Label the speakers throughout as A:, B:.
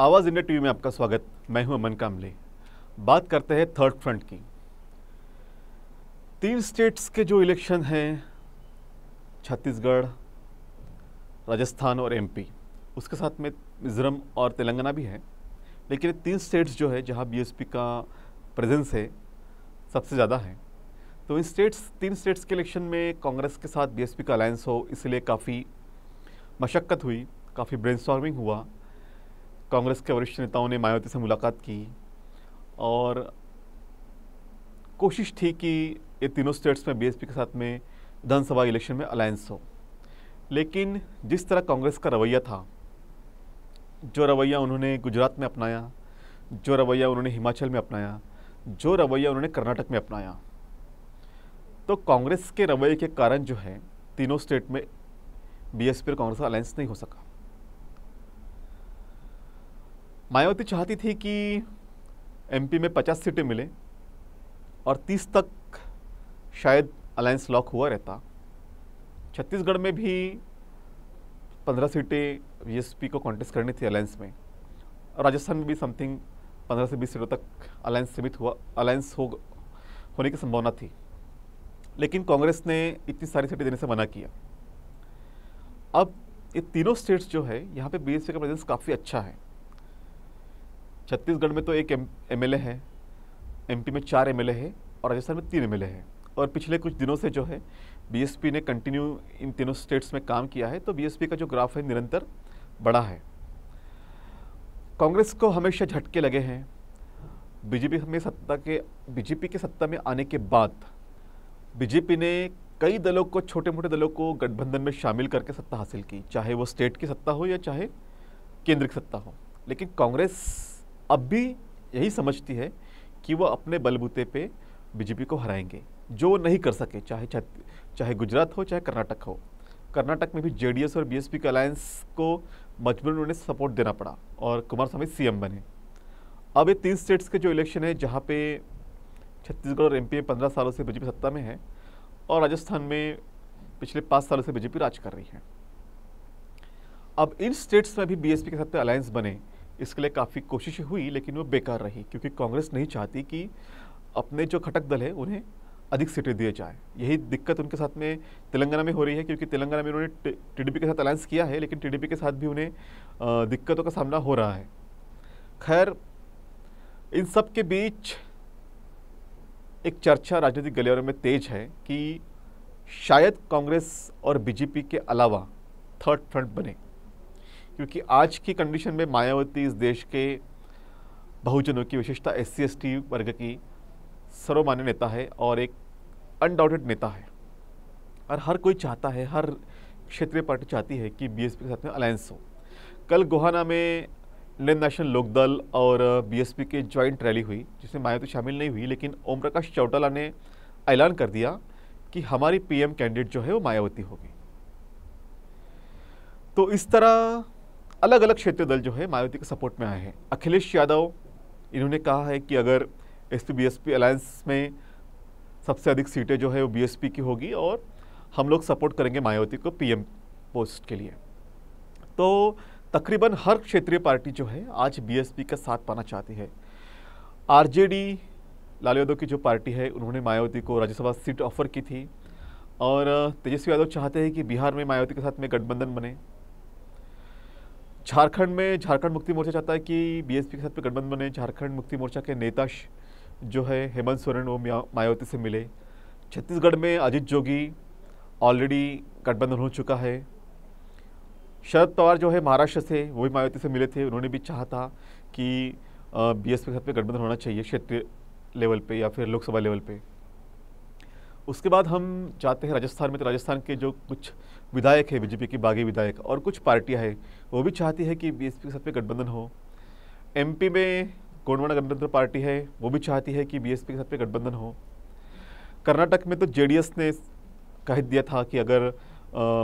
A: आवाज़ India TV में आपका स्वागत मैं हूं अमन कामले बात करते हैं थर्ड फ्रंट की तीन स्टेट्स के जो इलेक्शन हैं छत्तीसगढ़ राजस्थान और एमपी उसके साथ में मिजोरम और तेलंगाना भी है लेकिन तीन स्टेट्स जो है जहां बीएसपी का प्रेजेंस है सबसे ज़्यादा है तो इन स्टेट्स तीन स्टेट्स के इलेक्शन में कांग्रेस के साथ बीएसपी का अलायंस हो इसलिए काफ़ी मशक्क़त हुई काफ़ी ब्रेन हुआ कांग्रेस के वरिष्ठ नेताओं ने मायावती से मुलाकात की और कोशिश थी कि ये तीनों स्टेट्स में बीएसपी के साथ में विधानसभा इलेक्शन में अलायंस हो लेकिन जिस तरह कांग्रेस का रवैया था जो रवैया उन्होंने गुजरात में अपनाया जो रवैया उन्होंने हिमाचल में अपनाया जो रवैया उन्होंने कर्नाटक में अपनाया तो कांग्रेस के रवैये के कारण जो है तीनों स्टेट में बीएसपी और कांग्रेस का अलायंस नहीं हो सका मायावती चाहती थी कि एमपी में 50 सीटें मिलें और 30 तक शायद अलायंस लॉक हुआ रहता छत्तीसगढ़ में भी 15 सीटें वीएसपी को कॉन्टेस्ट करनी थी अलायंस में और राजस्थान में भी समथिंग 15 से 20 सीटों तक अलायंस सीमित हुआ अलायंस हो होने की संभावना थी लेकिन कांग्रेस ने इतनी सारी सीटें देने से मना किया अब ये तीनों स्टेट्स जो है यहाँ पे बीएसपी का प्रेजेंस काफ़ी अच्छा है छत्तीसगढ़ में तो एक एम एल है एमपी में चार एम है और राजस्थान में तीन एम हैं और पिछले कुछ दिनों से जो है बीएसपी ने कंटिन्यू इन तीनों स्टेट्स में काम किया है तो बीएसपी का जो ग्राफ है निरंतर बढ़ा है कांग्रेस को हमेशा झटके लगे हैं बीजेपी में सत्ता के बीजेपी के सत्ता में आने के बाद बीजेपी ने कई दलों को छोटे मोटे दलों को गठबंधन में शामिल करके सत्ता हासिल की चाहे वो स्टेट की सत्ता हो या चाहे केंद्र की सत्ता हो लेकिन कांग्रेस अब भी यही समझती है कि वह अपने बलबूते पे बीजेपी को हराएंगे जो नहीं कर सके चाहे चाहे गुजरात हो चाहे कर्नाटक हो कर्नाटक में भी जेडीएस और बीएसपी के अलायंस को मजबूर उन्हें सपोर्ट देना पड़ा और कुमार स्वामी सीएम बने अब ये तीन स्टेट्स के जो इलेक्शन है जहाँ पे छत्तीसगढ़ और एम में पंद्रह सालों से बीजेपी सत्ता में है और राजस्थान में पिछले पाँच सालों से बीजेपी राज कर रही है अब इन स्टेट्स में भी बीएसपी के साथ अलायंस बने इसके लिए काफ़ी कोशिशें हुई लेकिन वो बेकार रही क्योंकि कांग्रेस नहीं चाहती कि अपने जो घटक दल है उन्हें अधिक सीटें दिए जाए यही दिक्कत उनके साथ में तेलंगाना में हो रही है क्योंकि तेलंगाना में उन्होंने टीडीपी के साथ अलायंस किया है लेकिन टीडीपी के साथ भी उन्हें दिक्कतों का सामना हो रहा है खैर इन सब के बीच एक चर्चा राजनीतिक गलियारों में तेज है कि शायद कांग्रेस और बीजेपी के अलावा थर्ड फ्रंट बने क्योंकि आज की कंडीशन में मायावती इस देश के बहुजनों की विशेषता एस सी वर्ग की सर्वमान्य नेता है और एक अनडाउटेड नेता है और हर कोई चाहता है हर क्षेत्रीय पार्टी चाहती है कि बीएसपी के साथ में अलायंस हो कल गोहाना में इंडियन नेशनल लोकदल और बीएसपी के जॉइंट रैली हुई जिसमें मायावती शामिल नहीं हुई लेकिन ओम प्रकाश चौटाला ने ऐलान कर दिया कि हमारी पीएम कैंडिडेट जो है वो मायावती होगी तो इस तरह अलग अलग क्षेत्रीय दल जो है मायावती के सपोर्ट में आए हैं अखिलेश यादव इन्होंने कहा है कि अगर S P B S P alliance में सबसे अधिक सीटें जो है वो बी एस पी की होगी और हम लोग सपोर्ट करेंगे मायावती को पी एम पोस्ट के लिए तो तकरीबन हर क्षेत्रीय पार्टी जो है आज बीएसपी का साथ पाना चाहती है आरजेडी लाल यादव की जो पार्टी है उन्होंने मायावती को राज्यसभा सीट ऑफर की थी और तेजस्वी यादव चाहते हैं कि बिहार में मायावती के साथ में गठबंधन बने झारखंड में झारखंड मुक्ति मोर्चा चाहता है कि बीएसपी के साथ पे गठबंधन बने झारखंड मुक्ति मोर्चा के नेता जो है हेमंत सोरेन वो मायावती से मिले छत्तीसगढ़ में अजीत जोगी ऑलरेडी गठबंधन हो चुका है शरद पवार जो है महाराष्ट्र से वो भी मायावती से मिले थे उन्होंने भी चाह था कि बी के साथ पे गठबंधन होना चाहिए क्षेत्रीय लेवल पर या फिर लोकसभा लेवल पर उसके बाद हम जाते हैं राजस्थान में तो राजस्थान के जो कुछ विधायक है बीजेपी के बागी विधायक और कुछ पार्टियां हैं वो भी चाहती है कि बीएसपी के साथ में गठबंधन हो एमपी में गोंडवाना गणतंत्र पार्टी है वो भी चाहती है कि बीएसपी के साथ में गठबंधन हो कर्नाटक में तो जेडीएस ने कह दिया था कि अगर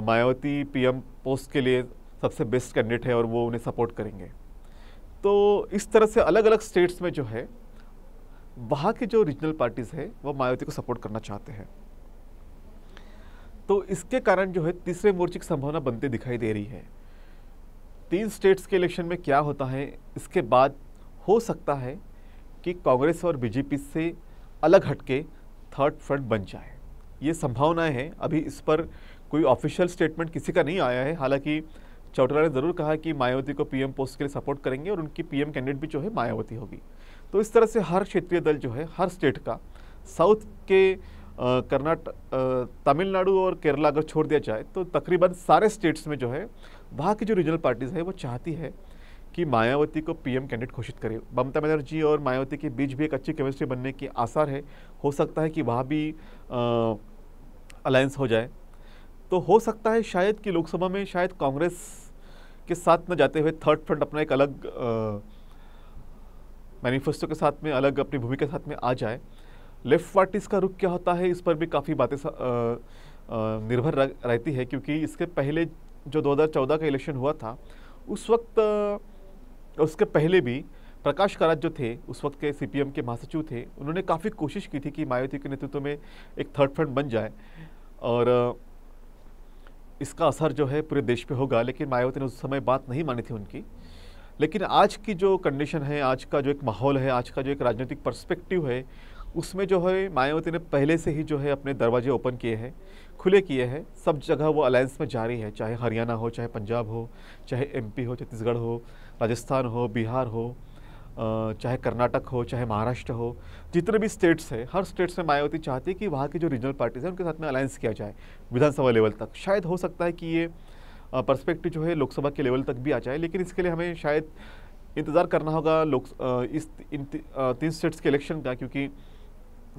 A: मायावती पीएम पोस्ट के लिए सबसे बेस्ट कैंडिडेट है और वो उन्हें सपोर्ट करेंगे तो इस तरह से अलग अलग स्टेट्स में जो है वहाँ के जो रीजनल पार्टीज़ है वो मायावती को सपोर्ट करना चाहते हैं तो इसके कारण जो है तीसरे मोर्चे की संभावना बनती दिखाई दे रही है तीन स्टेट्स के इलेक्शन में क्या होता है इसके बाद हो सकता है कि कांग्रेस और बीजेपी से अलग हटके थर्ड फ्रंट बन जाए ये संभावनाएं हैं अभी इस पर कोई ऑफिशियल स्टेटमेंट किसी का नहीं आया है हालांकि चौटाला ने ज़रूर कहा कि मायावती को पीएम पोस्ट के लिए सपोर्ट करेंगे और उनकी पीएम कैंडिडेट भी जो है मायावती होगी तो इस तरह से हर क्षेत्रीय दल जो है हर स्टेट का साउथ के कर्नाटक तमिलनाडु और केरला अगर छोड़ दिया जाए तो तकरीबन सारे स्टेट्स में जो है वहाँ की जो रीजनल पार्टीज़ है वो चाहती है कि मायावती को पीएम कैंडिडेट घोषित करे ममता बनर्जी और मायावती के बीच भी एक अच्छी केमिस्ट्री बनने की आसार है हो सकता है कि वहाँ भी अलायंस हो जाए तो हो सकता है शायद कि लोकसभा में शायद कांग्रेस के साथ न जाते हुए थर्ड फ्रंट अपना एक अलग आ, मैनिफेस्टो के साथ में अलग अपनी भूमि के साथ में आ जाए लेफ्ट पार्टीज़ का रुख क्या होता है इस पर भी काफ़ी बातें निर्भर रहती है क्योंकि इसके पहले जो 2014 का इलेक्शन हुआ था उस वक्त उसके पहले भी प्रकाश करात जो थे उस वक्त के सीपीएम के महासचिव थे उन्होंने काफ़ी कोशिश की थी कि मायावती के नेतृत्व में एक थर्ड फ्रंट बन जाए और इसका असर जो है पूरे देश पे होगा लेकिन मायावती ने उस समय बात नहीं मानी थी उनकी लेकिन आज की जो कंडीशन है आज का जो एक माहौल है आज का जो एक राजनीतिक पर्सपेक्टिव है उसमें जो है मायावती ने पहले से ही जो है अपने दरवाजे ओपन किए हैं खुले किए हैं सब जगह वो अलायंस में जारी है चाहे हरियाणा हो चाहे पंजाब हो चाहे एमपी हो छत्तीसगढ़ हो राजस्थान हो बिहार हो चाहे कर्नाटक हो चाहे महाराष्ट्र हो जितने भी स्टेट्स हैं हर स्टेट्स में मायावती चाहती है कि वहाँ की जो रीजनल पार्टीज़ हैं उनके साथ में अलायंस किया जाए विधानसभा लेवल तक शायद हो सकता है कि ये परस्पेक्टिव जो है लोकसभा के लेवल तक भी आ जाए लेकिन इसके लिए हमें शायद इंतज़ार करना होगा लोक इस इन तीन स्टेट्स के इलेक्शन का क्योंकि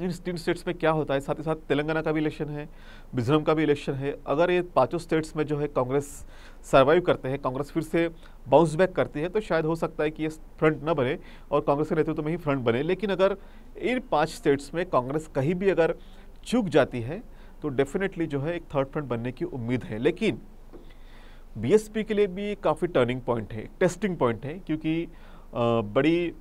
A: इन तीन स्टेट्स में क्या होता है साथ ही साथ तेलंगाना का भी इलेक्शन है मिजोरम का भी इलेक्शन है अगर ये पांचों स्टेट्स में जो है कांग्रेस सर्वाइव करते हैं कांग्रेस फिर से बाउंस बैक करती है तो शायद हो सकता है कि ये फ्रंट ना बने और कांग्रेस के नेतृत्व तो में ही फ्रंट बने लेकिन अगर इन पाँच स्टेट्स में कांग्रेस कहीं भी अगर चूक जाती है तो डेफिनेटली जो है एक थर्ड फ्रंट बनने की उम्मीद है लेकिन बीएसपी के लिए भी काफ़ी टर्निंग पॉइंट है टेस्टिंग पॉइंट है क्योंकि बड़ी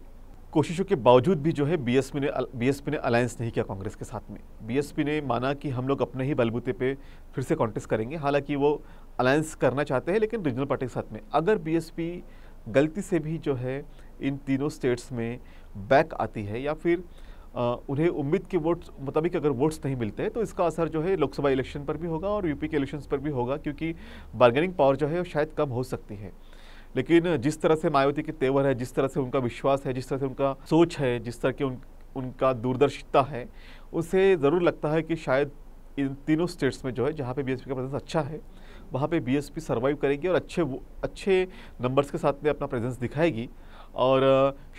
A: कोशिशों के बावजूद भी जो है बीएसपी ने बीएसपी ने अलायंस नहीं किया कांग्रेस के साथ में बीएसपी ने माना कि हम लोग अपने ही बलबूते पे फिर से कॉन्टेस्ट करेंगे हालांकि वो अलायंस करना चाहते हैं लेकिन रीजनल पार्टी के साथ में अगर बीएसपी गलती से भी जो है इन तीनों स्टेट्स में बैक आती है या फिर उन्हें उम्मीद के वोट्स मुताबिक अगर वोट्स नहीं मिलते हैं तो इसका असर जो है लोकसभा इलेक्शन पर भी होगा और यूपी के इलेक्शन पर भी होगा क्योंकि बार्गेनिंग पावर जो है शायद कम हो सकती है लेकिन जिस तरह से मायावती के तेवर है जिस तरह से उनका विश्वास है जिस तरह से उनका सोच है जिस तरह के उन उनका दूरदर्शिता है उसे ज़रूर लगता है कि शायद इन तीनों स्टेट्स में जो है जहाँ पे बीएसपी का प्रेजेंस अच्छा है वहाँ पे बीएसपी सरवाइव करेगी और अच्छे अच्छे नंबर्स के साथ में अपना प्रेजेंस दिखाएगी और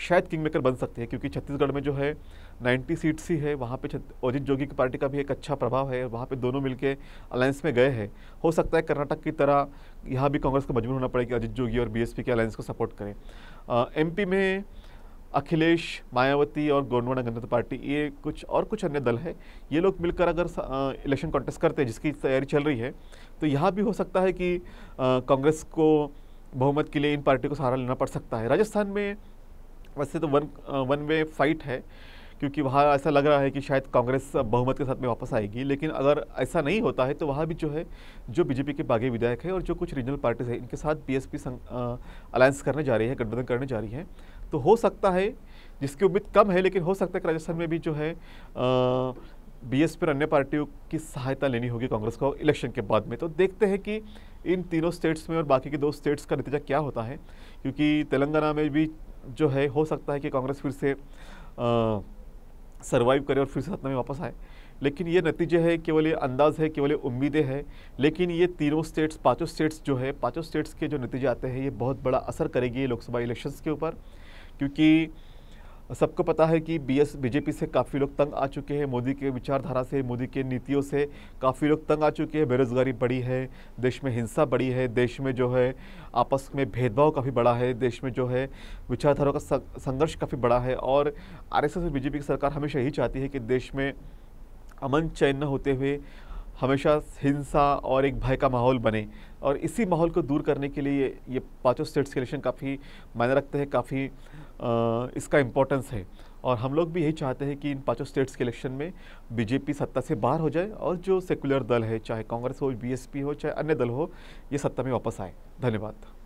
A: शायद किंग मेकर बन सकते हैं क्योंकि छत्तीसगढ़ में जो है 90 सीट्स ही है वहाँ पे अजित जोगी की पार्टी का भी एक अच्छा प्रभाव है वहाँ पे दोनों मिलके अलायंस में गए हैं हो सकता है कर्नाटक की तरह यहाँ भी कांग्रेस को मजबूर होना पड़ेगा अजित जोगी और बीएसपी के अलायंस को सपोर्ट करें एम में अखिलेश मायावती और गोंडवाना गणतंत्र पार्टी ये कुछ और कुछ अन्य दल है ये लोग मिलकर अगर इलेक्शन कॉन्टेस्ट करते हैं जिसकी तैयारी चल रही है तो यहाँ भी हो सकता है कि कांग्रेस को बहुमत के लिए इन पार्टी को सहारा लेना पड़ सकता है राजस्थान में वैसे तो वन वन वे फाइट है क्योंकि वहाँ ऐसा लग रहा है कि शायद कांग्रेस बहुमत के साथ में वापस आएगी लेकिन अगर ऐसा नहीं होता है तो वहाँ भी जो है जो बीजेपी के बागी विधायक है और जो कुछ रीजनल पार्टीज हैं इनके साथ बीएसपी अलायंस करने जा रही है गठबंधन करने जा रही है तो हो सकता है जिसकी उम्मीद कम है लेकिन हो सकता है कि राजस्थान में भी जो है बीएसपी और अन्य पार्टियों की सहायता लेनी होगी कांग्रेस को इलेक्शन के बाद में तो देखते हैं कि इन तीनों स्टेट्स में और बाकी के दो स्टेट्स का नतीजा क्या होता है क्योंकि तेलंगाना में भी जो है हो सकता है कि कांग्रेस फिर से सर्वाइव करे और फिर से सत्ता में वापस आए लेकिन ये नतीजे है केवल ये अंदाज़ है केवल ये उम्मीदें हैं लेकिन ये तीनों स्टेट्स पांचों स्टेट्स जो है पांचों स्टेट्स के जो नतीजे आते हैं ये बहुत बड़ा असर करेगी लोकसभा इलेक्शंस के ऊपर क्योंकि सबको पता है कि बी एस बीजेपी से काफ़ी लोग तंग आ चुके हैं मोदी के विचारधारा से मोदी के नीतियों से काफ़ी लोग तंग आ चुके हैं बेरोज़गारी बढ़ी है देश में हिंसा बढ़ी है देश में जो है आपस में भेदभाव काफ़ी बड़ा है देश में जो है विचारधारा का संघर्ष काफ़ी बड़ा है और आरएसएस और बीजेपी की सरकार हमेशा यही चाहती है कि देश में अमन चैन न होते हुए हमेशा हिंसा और एक भय का माहौल बने और इसी माहौल को दूर करने के लिए ये पाँचों स्टेट्स के इलेक्शन काफ़ी मायने रखते हैं काफ़ी इसका इम्पोर्टेंस है और हम लोग भी यही चाहते हैं कि इन पांचों स्टेट्स के इलेक्शन में बीजेपी सत्ता से बाहर हो जाए और जो सेकुलर दल है चाहे कांग्रेस हो बीएसपी हो चाहे अन्य दल हो ये सत्ता में वापस आए धन्यवाद